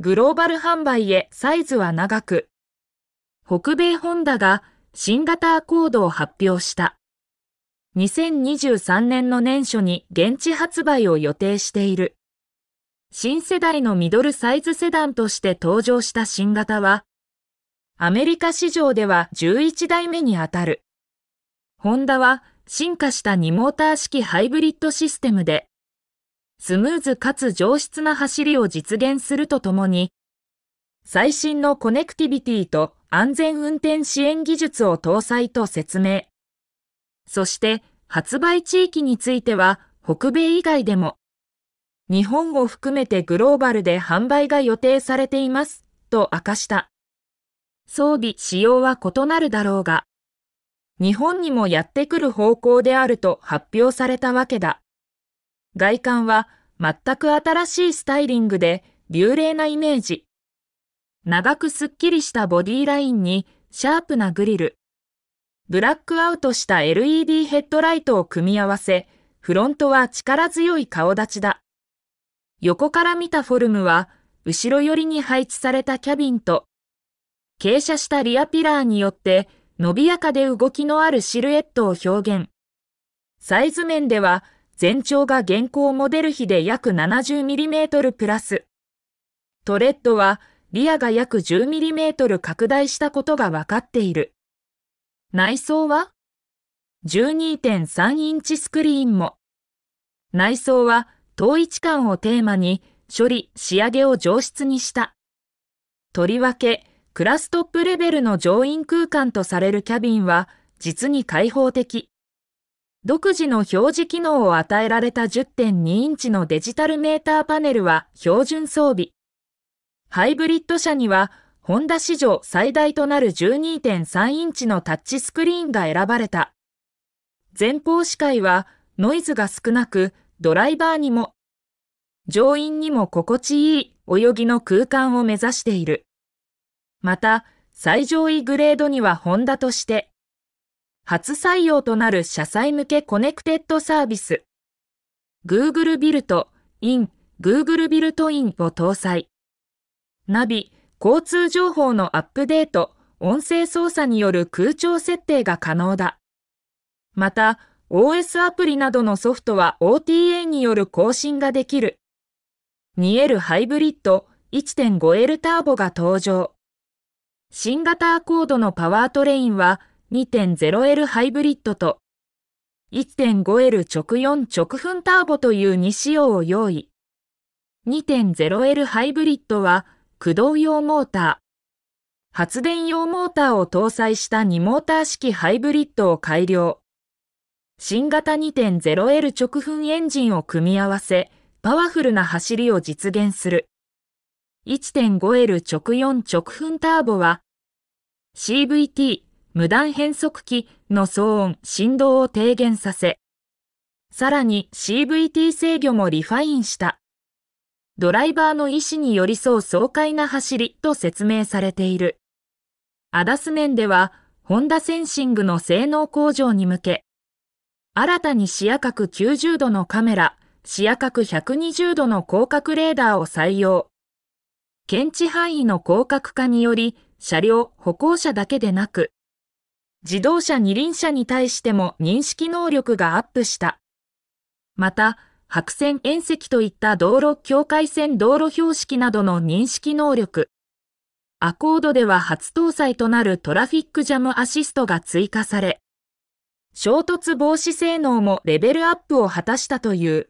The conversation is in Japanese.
グローバル販売へサイズは長く、北米ホンダが新型アコードを発表した。2023年の年初に現地発売を予定している。新世代のミドルサイズセダンとして登場した新型は、アメリカ市場では11代目にあたる。ホンダは進化した2モーター式ハイブリッドシステムで、スムーズかつ上質な走りを実現するとともに、最新のコネクティビティと安全運転支援技術を搭載と説明。そして発売地域については北米以外でも、日本を含めてグローバルで販売が予定されています、と明かした。装備、仕様は異なるだろうが、日本にもやってくる方向であると発表されたわけだ。外観は全く新しいスタイリングで流麗なイメージ。長くすっきりしたボディラインにシャープなグリル。ブラックアウトした LED ヘッドライトを組み合わせ、フロントは力強い顔立ちだ。横から見たフォルムは、後ろ寄りに配置されたキャビンと、傾斜したリアピラーによって、伸びやかで動きのあるシルエットを表現。サイズ面では、全長が現行モデル比で約 70mm プラス。トレッドはリアが約 10mm 拡大したことが分かっている。内装は12.3インチスクリーンも。内装は統一感をテーマに処理、仕上げを上質にした。とりわけ、クラストップレベルの乗員空間とされるキャビンは実に開放的。独自の表示機能を与えられた10.2インチのデジタルメーターパネルは標準装備。ハイブリッド車には、ホンダ史上最大となる12.3インチのタッチスクリーンが選ばれた。前方視界はノイズが少なく、ドライバーにも、乗員にも心地いい泳ぎの空間を目指している。また、最上位グレードにはホンダとして、初採用となる社債向けコネクテッドサービス Google ビルト in Google ビルトインを搭載ナビ、交通情報のアップデート、音声操作による空調設定が可能だまた OS アプリなどのソフトは OTA による更新ができる 2L ハイブリッド 1.5L ターボが登場新型アコードのパワートレインは 2.0L ハイブリッドと 1.5L 直4直噴ターボという2仕様を用意。2.0L ハイブリッドは駆動用モーター。発電用モーターを搭載した2モーター式ハイブリッドを改良。新型 2.0L 直噴エンジンを組み合わせ、パワフルな走りを実現する。1.5L 直4直噴ターボは CVT 無断変速機の騒音、振動を低減させ、さらに CVT 制御もリファインした。ドライバーの意思に寄り添う爽快な走りと説明されている。アダス面では、ホンダセンシングの性能向上に向け、新たに視野角90度のカメラ、視野角120度の広角レーダーを採用。検知範囲の広角化により、車両、歩行者だけでなく、自動車二輪車に対しても認識能力がアップした。また、白線縁石といった道路境界線道路標識などの認識能力。アコードでは初搭載となるトラフィックジャムアシストが追加され、衝突防止性能もレベルアップを果たしたという。